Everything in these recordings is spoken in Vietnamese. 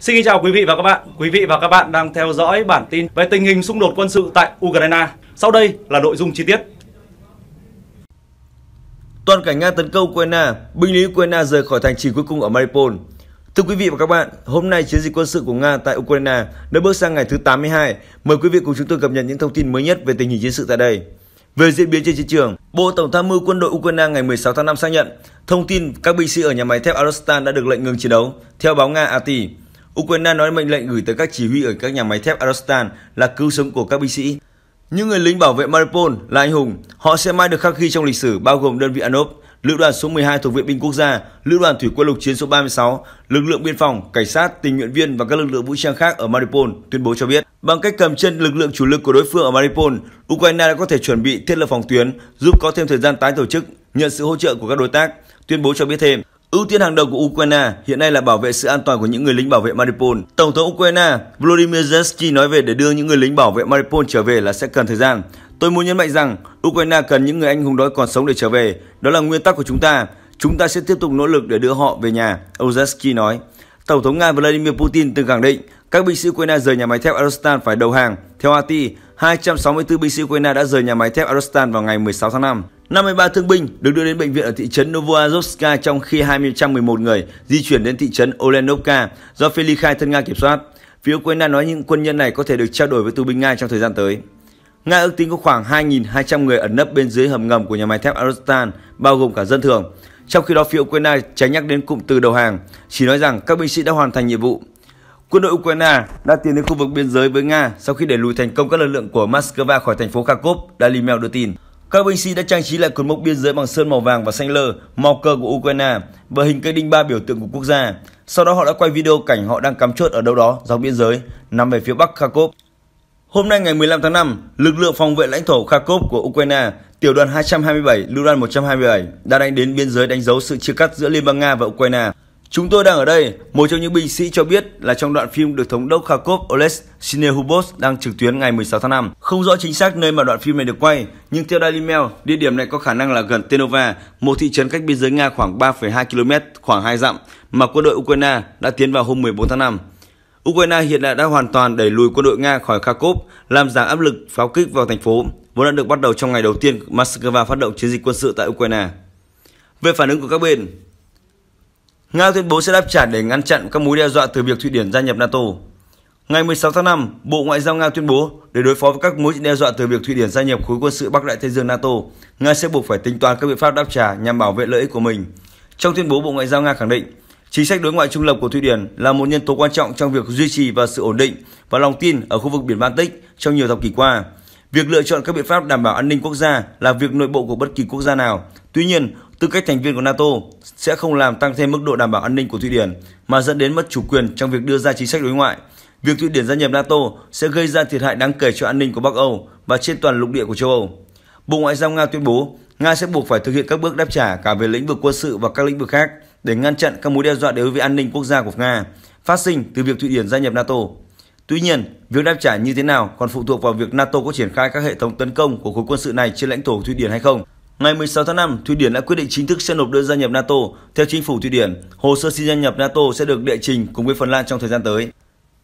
Xin kính chào quý vị và các bạn. Quý vị và các bạn đang theo dõi bản tin về tình hình xung đột quân sự tại Ukraine. Sau đây là nội dung chi tiết. Toàn cảnh Nga tấn công Ukraine, binh lính Ukraine rời khỏi thành trì cuối cùng ở Mariupol. Thưa quý vị và các bạn, hôm nay chiến dịch quân sự của Nga tại Ukraine đã bước sang ngày thứ 82. Mời quý vị cùng chúng tôi cập nhật những thông tin mới nhất về tình hình chiến sự tại đây. Về diễn biến trên chiến trường, Bộ Tổng tham mưu quân đội Ukraine ngày 16 tháng 5 xác nhận thông tin các binh sĩ ở nhà máy thép Azovstal đã được lệnh ngừng chiến đấu, theo báo Nga AT. Ukraine nói mệnh lệnh gửi tới các chỉ huy ở các nhà máy thép Azovstal là cứu sống của các binh sĩ. Những người lính bảo vệ Mariupol là anh hùng, họ sẽ mãi được khắc ghi trong lịch sử bao gồm đơn vị Anop, lữ đoàn số 12 thuộc Viện binh quốc gia, lữ đoàn thủy quân lục chiến số 36, lực lượng biên phòng, cảnh sát, tình nguyện viên và các lực lượng vũ trang khác ở Mariupol, tuyên bố cho biết. Bằng cách cầm chân lực lượng chủ lực của đối phương ở Mariupol, Ukraine đã có thể chuẩn bị thiết lập phòng tuyến, giúp có thêm thời gian tái tổ chức, nhận sự hỗ trợ của các đối tác, tuyên bố cho biết thêm. Ưu tiên hàng đầu của Ukraine hiện nay là bảo vệ sự an toàn của những người lính bảo vệ Mariupol. Tổng thống Ukraine Volodymyr Zelensky nói về để đưa những người lính bảo vệ Mariupol trở về là sẽ cần thời gian. Tôi muốn nhấn mạnh rằng Ukraine cần những người anh hùng đó còn sống để trở về. Đó là nguyên tắc của chúng ta. Chúng ta sẽ tiếp tục nỗ lực để đưa họ về nhà, ông Zelensky nói. Tổng thống Nga Vladimir Putin từng khẳng định các binh sĩ Ukraine rời nhà máy thép Azovstal phải đầu hàng. Theo AT, 264 binh sĩ Ukraine đã rời nhà máy thép Azovstal vào ngày 16 tháng 5. 53 thương binh được đưa đến bệnh viện ở thị trấn Novoazovska trong khi 211 người di chuyển đến thị trấn Olenovka do phe ly khai thân Nga kiểm soát. Phía Ukraine nói những quân nhân này có thể được trao đổi với tù binh Nga trong thời gian tới. Nga ước tính có khoảng 2.200 người ẩn nấp bên dưới hầm ngầm của nhà máy thép Azovstal, bao gồm cả dân thường. Trong khi đó, phía Ukraine tránh nhắc đến cụm từ đầu hàng, chỉ nói rằng các binh sĩ đã hoàn thành nhiệm vụ. Quân đội Ukraine đã tiến đến khu vực biên giới với Nga sau khi đẩy lùi thành công các lực lượng của Moscow khỏi thành phố Kharkov, Daily Mail đưa tin. Các binh sĩ đã trang trí lại cột mốc biên giới bằng sơn màu vàng và xanh lơ, màu cờ của Ukraine và hình cây đinh ba biểu tượng của quốc gia. Sau đó họ đã quay video cảnh họ đang cắm chốt ở đâu đó dọc biên giới, nằm về phía bắc Kharkov. Hôm nay ngày 15 tháng 5, lực lượng phòng vệ lãnh thổ Kharkov của Ukraine, tiểu đoàn 227, lưu đoàn 127 đã đánh đến biên giới đánh dấu sự chia cắt giữa Liên bang Nga và Ukraine. Chúng tôi đang ở đây, một trong những binh sĩ cho biết là trong đoạn phim được thống đốc Kharkov Oles Sinehubos đang trực tuyến ngày 16 tháng 5. Không rõ chính xác nơi mà đoạn phim này được quay, nhưng theo Daily Mail, địa điểm này có khả năng là gần Tenova, một thị trấn cách biên giới Nga khoảng 3,2 km, khoảng 2 dặm, mà quân đội Ukraine đã tiến vào hôm 14 tháng 5. Ukraine hiện đã, đã hoàn toàn đẩy lùi quân đội Nga khỏi Kharkov, làm giảm áp lực pháo kích vào thành phố, vốn đã được bắt đầu trong ngày đầu tiên Moscow phát động chiến dịch quân sự tại Ukraine. Về phản ứng của các bên, Nga tuyên bố sẽ đáp trả để ngăn chặn các mối đe dọa từ việc Thụy Điển gia nhập NATO. Ngày 16 tháng 5, Bộ Ngoại giao Nga tuyên bố để đối phó với các mối đe dọa từ việc Thụy Điển gia nhập khối quân sự Bắc Đại Tây Dương NATO, Nga sẽ buộc phải tính toán các biện pháp đáp trả nhằm bảo vệ lợi ích của mình. Trong tuyên bố, Bộ Ngoại giao Nga khẳng định chính sách đối ngoại trung lập của Thụy Điển là một nhân tố quan trọng trong việc duy trì và sự ổn định và lòng tin ở khu vực biển Baltic trong nhiều thập kỷ qua. Việc lựa chọn các biện pháp đảm bảo an ninh quốc gia là việc nội bộ của bất kỳ quốc gia nào. Tuy nhiên, tư cách thành viên của NATO sẽ không làm tăng thêm mức độ đảm bảo an ninh của Thụy Điển mà dẫn đến mất chủ quyền trong việc đưa ra chính sách đối ngoại. Việc Thụy Điển gia nhập NATO sẽ gây ra thiệt hại đáng kể cho an ninh của Bắc Âu và trên toàn lục địa của châu Âu. Bộ Ngoại giao Nga tuyên bố Nga sẽ buộc phải thực hiện các bước đáp trả cả về lĩnh vực quân sự và các lĩnh vực khác để ngăn chặn các mối đe dọa đối với an ninh quốc gia của Nga phát sinh từ việc Thụy Điển gia nhập NATO. Tuy nhiên, việc đáp trả như thế nào còn phụ thuộc vào việc NATO có triển khai các hệ thống tấn công của khối quân sự này trên lãnh thổ Thụy Điển hay không. Ngày 16 tháng 5, Thụy Điển đã quyết định chính thức sẽ nộp đơn gia nhập NATO. Theo chính phủ Thụy Điển, hồ sơ xin gia nhập NATO sẽ được đệ trình cùng với Phần Lan trong thời gian tới.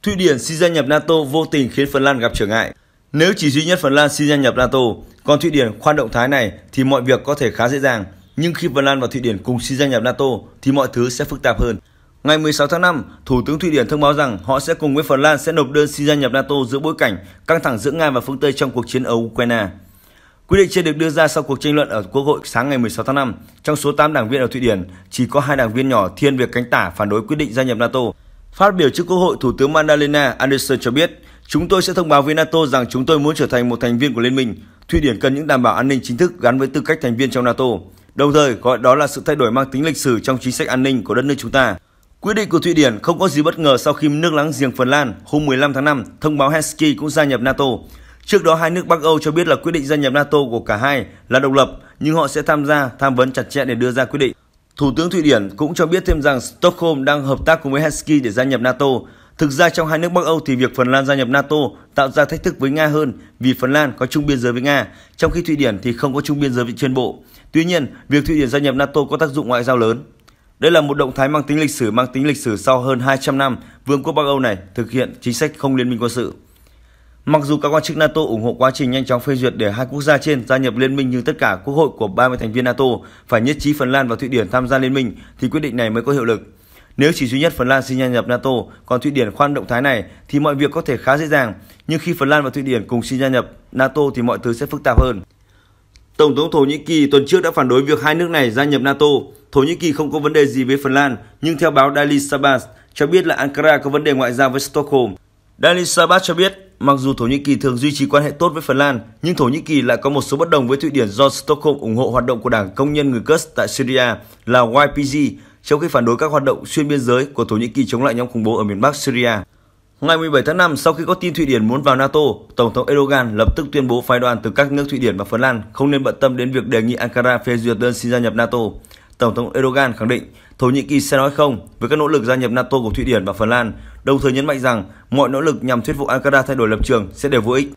Thụy Điển xin gia nhập NATO vô tình khiến Phần Lan gặp trở ngại. Nếu chỉ duy nhất Phần Lan xin gia nhập NATO, còn Thụy Điển khoan động thái này thì mọi việc có thể khá dễ dàng. Nhưng khi Phần Lan và Thụy Điển cùng xin gia nhập NATO thì mọi thứ sẽ phức tạp hơn. Ngày 16 tháng 5, Thủ tướng Thụy Điển thông báo rằng họ sẽ cùng với Phần Lan sẽ nộp đơn xin gia nhập NATO giữa bối cảnh căng thẳng giữa Nga và phương Tây trong cuộc chiến ở Ukraine. Quyết định trên được đưa ra sau cuộc tranh luận ở Quốc hội sáng ngày 16 tháng 5. Trong số 8 đảng viên ở Thụy Điển, chỉ có hai đảng viên nhỏ thiên về cánh tả phản đối quyết định gia nhập NATO. Phát biểu trước Quốc hội, Thủ tướng Magdalena Andersson cho biết, chúng tôi sẽ thông báo với NATO rằng chúng tôi muốn trở thành một thành viên của liên minh. Thụy Điển cần những đảm bảo an ninh chính thức gắn với tư cách thành viên trong NATO. Đồng thời, gọi đó là sự thay đổi mang tính lịch sử trong chính sách an ninh của đất nước chúng ta. Quyết định của Thụy Điển không có gì bất ngờ sau khi nước láng giềng Phần Lan hôm 15 tháng 5 thông báo Helsinki cũng gia nhập NATO. Trước đó hai nước Bắc Âu cho biết là quyết định gia nhập NATO của cả hai là độc lập nhưng họ sẽ tham gia tham vấn chặt chẽ để đưa ra quyết định. Thủ tướng Thụy Điển cũng cho biết thêm rằng Stockholm đang hợp tác cùng với Helsinki để gia nhập NATO. Thực ra trong hai nước Bắc Âu thì việc Phần Lan gia nhập NATO tạo ra thách thức với Nga hơn vì Phần Lan có chung biên giới với Nga, trong khi Thụy Điển thì không có chung biên giới với chuyên bộ. Tuy nhiên, việc Thụy Điển gia nhập NATO có tác dụng ngoại giao lớn. Đây là một động thái mang tính lịch sử, mang tính lịch sử sau hơn 200 năm Vương quốc Bắc Âu này thực hiện chính sách không liên minh quân sự. Mặc dù các quan chức NATO ủng hộ quá trình nhanh chóng phê duyệt để hai quốc gia trên gia nhập liên minh nhưng tất cả quốc hội của 30 thành viên NATO phải nhất trí Phần Lan và Thụy Điển tham gia liên minh thì quyết định này mới có hiệu lực. Nếu chỉ duy nhất Phần Lan xin gia nhập NATO, còn Thụy Điển khoan động thái này thì mọi việc có thể khá dễ dàng, nhưng khi Phần Lan và Thụy Điển cùng xin gia nhập NATO thì mọi thứ sẽ phức tạp hơn. Tổng thống Thổ Nhĩ Kỳ tuần trước đã phản đối việc hai nước này gia nhập NATO. Thổ Nhĩ Kỳ không có vấn đề gì với Phần Lan, nhưng theo báo Daily Sabah cho biết là Ankara có vấn đề ngoại giao với Stockholm. Daily Sabah cho biết Mặc dù Thổ Nhĩ Kỳ thường duy trì quan hệ tốt với Phần Lan, nhưng Thổ Nhĩ Kỳ lại có một số bất đồng với Thụy Điển do Stockholm ủng hộ hoạt động của Đảng Công nhân người Kurd tại Syria là YPG, trong khi phản đối các hoạt động xuyên biên giới của Thổ Nhĩ Kỳ chống lại nhóm khủng bố ở miền Bắc Syria. Ngày 17 tháng 5, sau khi có tin Thụy Điển muốn vào NATO, Tổng thống Erdogan lập tức tuyên bố phái đoàn từ các nước Thụy Điển và Phần Lan không nên bận tâm đến việc đề nghị Ankara phê duyệt đơn xin gia nhập NATO. Tổng thống Erdogan khẳng định Thổ Nhĩ Kỳ sẽ nói không với các nỗ lực gia nhập NATO của Thụy Điển và Phần Lan, đồng thời nhấn mạnh rằng mọi nỗ lực nhằm thuyết phục Ankara thay đổi lập trường sẽ đều vô ích.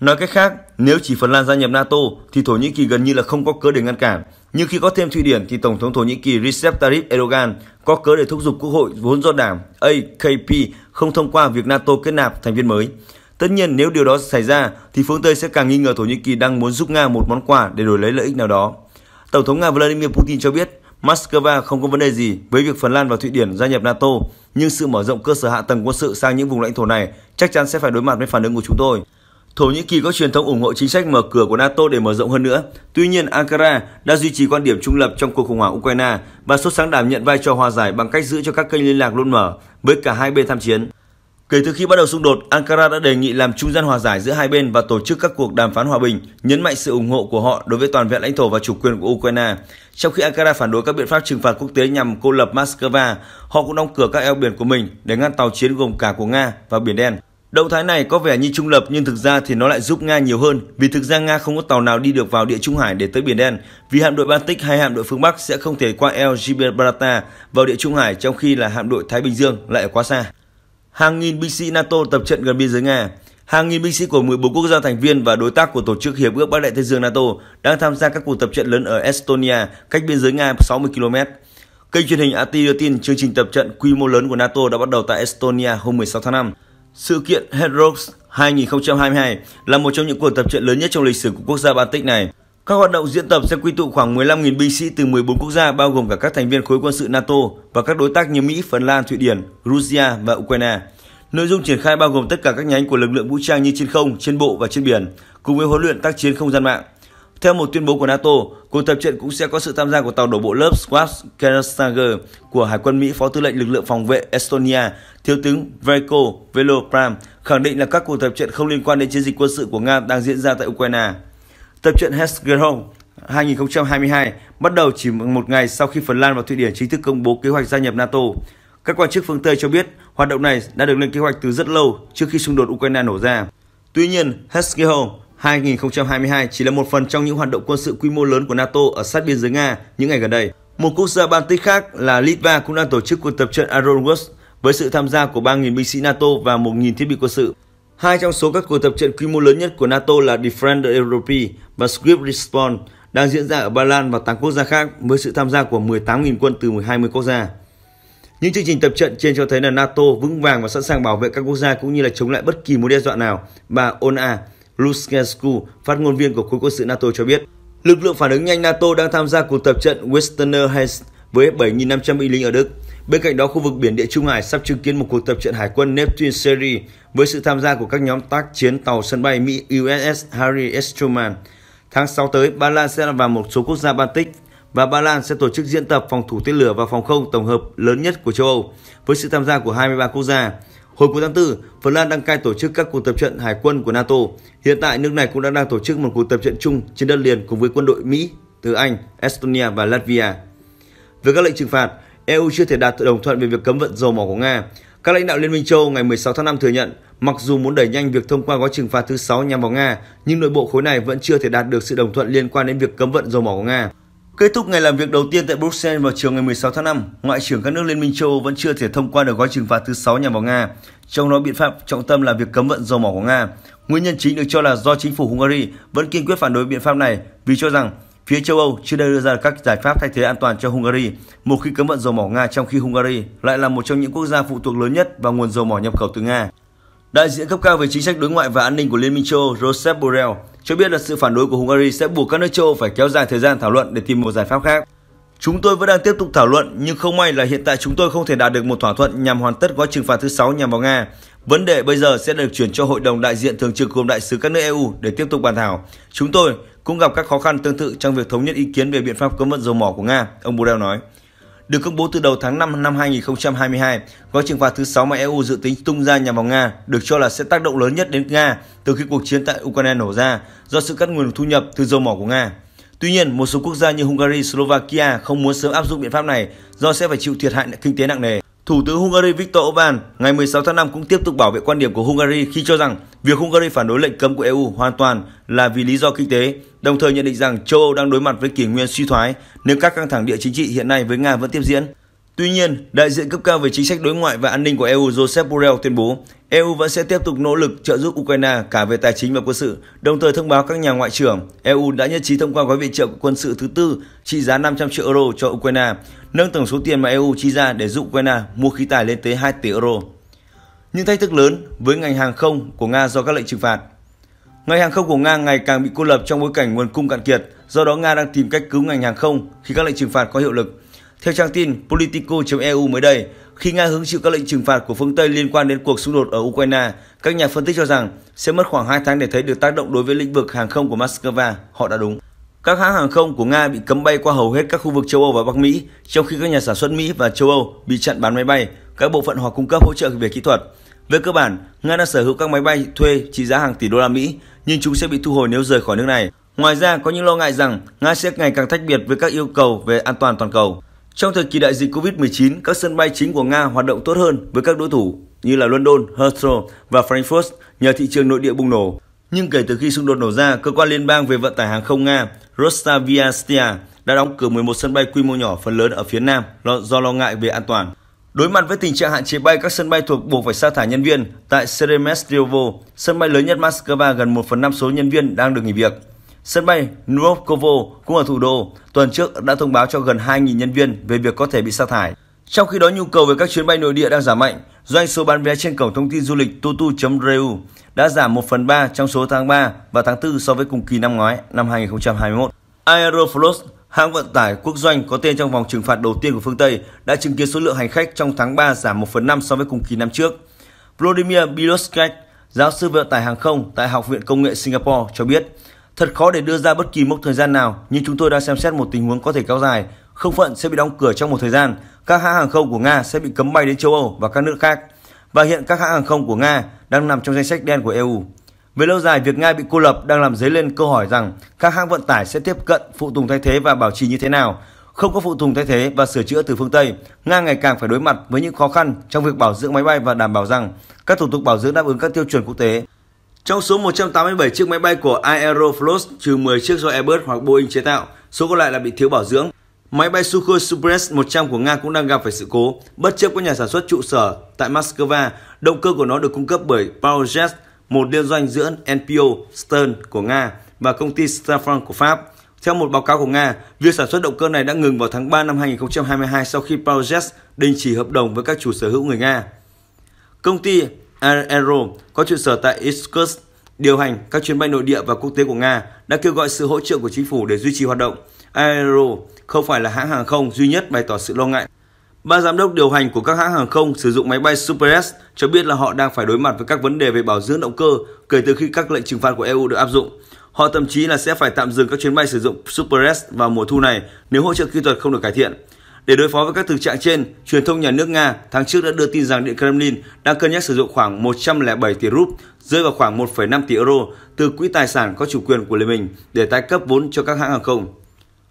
Nói cách khác, nếu chỉ Phần Lan gia nhập NATO thì Thổ Nhĩ Kỳ gần như là không có cớ để ngăn cản. Nhưng khi có thêm Thụy Điển thì Tổng thống Thổ Nhĩ Kỳ Recep Tayyip Erdogan có cớ để thúc giục Quốc hội vốn do đảng AKP không thông qua việc NATO kết nạp thành viên mới. Tất nhiên nếu điều đó xảy ra thì phương Tây sẽ càng nghi ngờ Thổ Nhĩ Kỳ đang muốn giúp Nga một món quà để đổi lấy lợi ích nào đó. Tổng thống Nga Vladimir Putin cho biết Moscow không có vấn đề gì với việc Phần Lan và Thụy Điển gia nhập NATO, nhưng sự mở rộng cơ sở hạ tầng quân sự sang những vùng lãnh thổ này chắc chắn sẽ phải đối mặt với phản ứng của chúng tôi. Thổ Nhĩ Kỳ có truyền thống ủng hộ chính sách mở cửa của NATO để mở rộng hơn nữa. Tuy nhiên, Ankara đã duy trì quan điểm trung lập trong cuộc khủng hoảng Ukraine và sốt sáng đảm nhận vai trò hòa giải bằng cách giữ cho các kênh liên lạc luôn mở với cả hai bên tham chiến. Kể từ khi bắt đầu xung đột, Ankara đã đề nghị làm trung gian hòa giải giữa hai bên và tổ chức các cuộc đàm phán hòa bình, nhấn mạnh sự ủng hộ của họ đối với toàn vẹn lãnh thổ và chủ quyền của Ukraine. Trong khi Ankara phản đối các biện pháp trừng phạt quốc tế nhằm cô lập Moscow, họ cũng đóng cửa các eo biển của mình để ngăn tàu chiến gồm cả của Nga và Biển Đen. Động thái này có vẻ như trung lập nhưng thực ra thì nó lại giúp Nga nhiều hơn vì thực ra Nga không có tàu nào đi được vào địa Trung Hải để tới Biển Đen vì hạm đội Baltic hay hạm đội phương Bắc sẽ không thể qua eo Gibraltar vào địa Trung Hải trong khi là hạm đội Thái Bình Dương lại quá xa hàng nghìn binh sĩ NATO tập trận gần biên giới Nga. Hàng nghìn binh sĩ của 14 quốc gia thành viên và đối tác của Tổ chức Hiệp ước Bắc Đại Tây Dương NATO đang tham gia các cuộc tập trận lớn ở Estonia, cách biên giới Nga 60 km. Kênh truyền hình AT đưa tin chương trình tập trận quy mô lớn của NATO đã bắt đầu tại Estonia hôm 16 tháng 5. Sự kiện Hedrox 2022 là một trong những cuộc tập trận lớn nhất trong lịch sử của quốc gia Baltic này. Các hoạt động diễn tập sẽ quy tụ khoảng 15.000 binh sĩ từ 14 quốc gia bao gồm cả các thành viên khối quân sự NATO và các đối tác như Mỹ, Phần Lan, Thụy Điển, Georgia và Ukraine. Nội dung triển khai bao gồm tất cả các nhánh của lực lượng vũ trang như trên không, trên bộ và trên biển, cùng với huấn luyện tác chiến không gian mạng. Theo một tuyên bố của NATO, cuộc tập trận cũng sẽ có sự tham gia của tàu đổ bộ lớp Squad Karastager của Hải quân Mỹ Phó tư lệnh lực lượng phòng vệ Estonia, Thiếu tướng Veiko Velopram, khẳng định là các cuộc tập trận không liên quan đến chiến dịch quân sự của Nga đang diễn ra tại Ukraine. Tập trận Hesgerholm 2022 bắt đầu chỉ một ngày sau khi Phần Lan và Thụy Điển chính thức công bố kế hoạch gia nhập NATO. Các quan chức phương Tây cho biết hoạt động này đã được lên kế hoạch từ rất lâu trước khi xung đột Ukraine nổ ra. Tuy nhiên, Hesgerholm 2022 chỉ là một phần trong những hoạt động quân sự quy mô lớn của NATO ở sát biên giới Nga những ngày gần đây. Một quốc gia Baltic khác là Litva cũng đang tổ chức cuộc tập trận Iron với sự tham gia của 3.000 binh sĩ NATO và 1.000 thiết bị quân sự. Hai trong số các cuộc tập trận quy mô lớn nhất của NATO là Defender Europe và Swift Response đang diễn ra ở Ba Lan và 8 quốc gia khác với sự tham gia của 18.000 quân từ 20 quốc gia. Những chương trình tập trận trên cho thấy là NATO vững vàng và sẵn sàng bảo vệ các quốc gia cũng như là chống lại bất kỳ mối đe dọa nào, bà Ona Luskescu, phát ngôn viên của khối quân sự NATO cho biết. Lực lượng phản ứng nhanh NATO đang tham gia cuộc tập trận Westerner Heights với 7.500 binh lính ở Đức. Bên cạnh đó, khu vực biển địa Trung Hải sắp chứng kiến một cuộc tập trận hải quân Neptune Series với sự tham gia của các nhóm tác chiến tàu sân bay Mỹ USS Harry S. Truman. Tháng 6 tới, Ba Lan sẽ vào một số quốc gia Baltic và Ba Lan sẽ tổ chức diễn tập phòng thủ tên lửa và phòng không tổng hợp lớn nhất của châu Âu với sự tham gia của 23 quốc gia. Hồi cuối tháng 4, Phần Lan đăng cai tổ chức các cuộc tập trận hải quân của NATO. Hiện tại, nước này cũng đã đang tổ chức một cuộc tập trận chung trên đất liền cùng với quân đội Mỹ, từ Anh, Estonia và Latvia. Về các lệnh trừng phạt, EU chưa thể đạt đồng thuận về việc cấm vận dầu mỏ của Nga. Các lãnh đạo Liên minh châu ngày 16 tháng 5 thừa nhận, mặc dù muốn đẩy nhanh việc thông qua gói trừng phạt thứ 6 nhằm vào Nga, nhưng nội bộ khối này vẫn chưa thể đạt được sự đồng thuận liên quan đến việc cấm vận dầu mỏ của Nga. Kết thúc ngày làm việc đầu tiên tại Bruxelles vào chiều ngày 16 tháng 5, Ngoại trưởng các nước Liên minh châu vẫn chưa thể thông qua được gói trừng phạt thứ 6 nhằm vào Nga, trong đó biện pháp trọng tâm là việc cấm vận dầu mỏ của Nga. Nguyên nhân chính được cho là do chính phủ Hungary vẫn kiên quyết phản đối biện pháp này vì cho rằng Phía châu Âu chưa đưa ra các giải pháp thay thế an toàn cho Hungary một khi cấm vận dầu mỏ Nga trong khi Hungary lại là một trong những quốc gia phụ thuộc lớn nhất vào nguồn dầu mỏ nhập khẩu từ Nga. Đại diện cấp cao về chính sách đối ngoại và an ninh của Liên minh châu Âu Josep Borrell cho biết là sự phản đối của Hungary sẽ buộc các nước châu Âu phải kéo dài thời gian thảo luận để tìm một giải pháp khác. Chúng tôi vẫn đang tiếp tục thảo luận nhưng không may là hiện tại chúng tôi không thể đạt được một thỏa thuận nhằm hoàn tất gói trừng phạt thứ 6 nhằm vào Nga. Vấn đề bây giờ sẽ được chuyển cho hội đồng đại diện thường trực gồm đại sứ các nước EU để tiếp tục bàn thảo. Chúng tôi cũng gặp các khó khăn tương tự trong việc thống nhất ý kiến về biện pháp cấm vận dầu mỏ của Nga, ông Borrell nói. Được công bố từ đầu tháng 5 năm 2022, gói trừng phạt thứ 6 mà EU dự tính tung ra nhằm vào Nga được cho là sẽ tác động lớn nhất đến Nga từ khi cuộc chiến tại Ukraine nổ ra do sự cắt nguồn thu nhập từ dầu mỏ của Nga. Tuy nhiên, một số quốc gia như Hungary, Slovakia không muốn sớm áp dụng biện pháp này do sẽ phải chịu thiệt hại kinh tế nặng nề. Thủ tướng Hungary Viktor Orbán ngày 16 tháng 5 cũng tiếp tục bảo vệ quan điểm của Hungary khi cho rằng việc Hungary phản đối lệnh cấm của EU hoàn toàn là vì lý do kinh tế, đồng thời nhận định rằng châu Âu đang đối mặt với kỷ nguyên suy thoái nếu các căng thẳng địa chính trị hiện nay với Nga vẫn tiếp diễn. Tuy nhiên, đại diện cấp cao về chính sách đối ngoại và an ninh của EU Joseph Borrell tuyên bố EU vẫn sẽ tiếp tục nỗ lực trợ giúp Ukraine cả về tài chính và quân sự, đồng thời thông báo các nhà ngoại trưởng EU đã nhất trí thông qua gói viện trợ quân sự thứ tư trị giá 500 triệu euro cho Ukraine, nâng tổng số tiền mà EU chi ra để giúp Ukraine mua khí tài lên tới 2 tỷ euro. Những thách thức lớn với ngành hàng không của Nga do các lệnh trừng phạt. Ngành hàng không của Nga ngày càng bị cô lập trong bối cảnh nguồn cung cạn kiệt, do đó Nga đang tìm cách cứu ngành hàng không khi các lệnh trừng phạt có hiệu lực. Theo trang tin Politico.eu mới đây, khi Nga hứng chịu các lệnh trừng phạt của phương Tây liên quan đến cuộc xung đột ở Ukraine, các nhà phân tích cho rằng sẽ mất khoảng 2 tháng để thấy được tác động đối với lĩnh vực hàng không của Moscow. Họ đã đúng. Các hãng hàng không của Nga bị cấm bay qua hầu hết các khu vực châu Âu và Bắc Mỹ, trong khi các nhà sản xuất Mỹ và châu Âu bị chặn bán máy bay, các bộ phận hoặc cung cấp hỗ trợ về kỹ thuật. Về cơ bản, Nga đã sở hữu các máy bay thuê trị giá hàng tỷ đô la Mỹ, nhưng chúng sẽ bị thu hồi nếu rời khỏi nước này. Ngoài ra, có những lo ngại rằng Nga sẽ ngày càng tách biệt với các yêu cầu về an toàn toàn cầu. Trong thời kỳ đại dịch Covid-19, các sân bay chính của Nga hoạt động tốt hơn với các đối thủ như là London, Heathrow và Frankfurt nhờ thị trường nội địa bùng nổ. Nhưng kể từ khi xung đột nổ ra, cơ quan liên bang về vận tải hàng không Nga Rostaviastia đã đóng cửa 11 sân bay quy mô nhỏ phần lớn ở phía Nam do lo ngại về an toàn. Đối mặt với tình trạng hạn chế bay, các sân bay thuộc buộc phải sa thải nhân viên. Tại Seremestyevo, sân bay lớn nhất Moscow gần 1 phần 5 số nhân viên đang được nghỉ việc. Sân bay Nukovo cũng ở thủ đô tuần trước đã thông báo cho gần 2.000 nhân viên về việc có thể bị sa thải. Trong khi đó nhu cầu về các chuyến bay nội địa đang giảm mạnh, doanh số bán vé trên cổng thông tin du lịch tutu RU đã giảm 1 phần 3 trong số tháng 3 và tháng 4 so với cùng kỳ năm ngoái, năm 2021. Aeroflot, hãng vận tải quốc doanh có tên trong vòng trừng phạt đầu tiên của phương Tây, đã chứng kiến số lượng hành khách trong tháng 3 giảm 1 phần 5 so với cùng kỳ năm trước. Vladimir Biloskek, giáo sư vận tải hàng không tại Học viện Công nghệ Singapore cho biết, Thật khó để đưa ra bất kỳ mốc thời gian nào, nhưng chúng tôi đã xem xét một tình huống có thể kéo dài. Không phận sẽ bị đóng cửa trong một thời gian, các hãng hàng không của Nga sẽ bị cấm bay đến châu Âu và các nước khác. Và hiện các hãng hàng không của Nga đang nằm trong danh sách đen của EU. Về lâu dài, việc Nga bị cô lập đang làm dấy lên câu hỏi rằng các hãng vận tải sẽ tiếp cận phụ tùng thay thế và bảo trì như thế nào. Không có phụ tùng thay thế và sửa chữa từ phương Tây, Nga ngày càng phải đối mặt với những khó khăn trong việc bảo dưỡng máy bay và đảm bảo rằng các thủ tục bảo dưỡng đáp ứng các tiêu chuẩn quốc tế. Trong số 187 chiếc máy bay của Aeroflot, trừ 10 chiếc do Airbus hoặc Boeing chế tạo, số còn lại là bị thiếu bảo dưỡng. Máy bay Sukhoi Supres 100 của Nga cũng đang gặp phải sự cố, bất chấp các nhà sản xuất trụ sở tại Moscow, động cơ của nó được cung cấp bởi Powerjet, một liên doanh giữa NPO Stern của Nga và công ty Safran của Pháp. Theo một báo cáo của Nga, việc sản xuất động cơ này đã ngừng vào tháng 3 năm 2022 sau khi Powerjet đình chỉ hợp đồng với các chủ sở hữu người Nga. Công ty Air Aero có trụ sở tại Irkutsk điều hành các chuyến bay nội địa và quốc tế của Nga đã kêu gọi sự hỗ trợ của chính phủ để duy trì hoạt động. Aero không phải là hãng hàng không duy nhất bày tỏ sự lo ngại. Ba giám đốc điều hành của các hãng hàng không sử dụng máy bay Super S cho biết là họ đang phải đối mặt với các vấn đề về bảo dưỡng động cơ kể từ khi các lệnh trừng phạt của EU được áp dụng. Họ thậm chí là sẽ phải tạm dừng các chuyến bay sử dụng Super S vào mùa thu này nếu hỗ trợ kỹ thuật không được cải thiện. Để đối phó với các thực trạng trên, truyền thông nhà nước Nga tháng trước đã đưa tin rằng Điện Kremlin đang cân nhắc sử dụng khoảng 107 tỷ rúp, rơi vào khoảng 1,5 tỷ euro từ quỹ tài sản có chủ quyền của Liên minh để tái cấp vốn cho các hãng hàng không.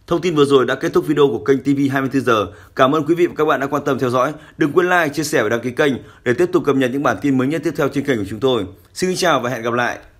Thông tin vừa rồi đã kết thúc video của kênh TV 24 giờ. Cảm ơn quý vị và các bạn đã quan tâm theo dõi. Đừng quên like, chia sẻ và đăng ký kênh để tiếp tục cập nhật những bản tin mới nhất tiếp theo trên kênh của chúng tôi. Xin chào và hẹn gặp lại.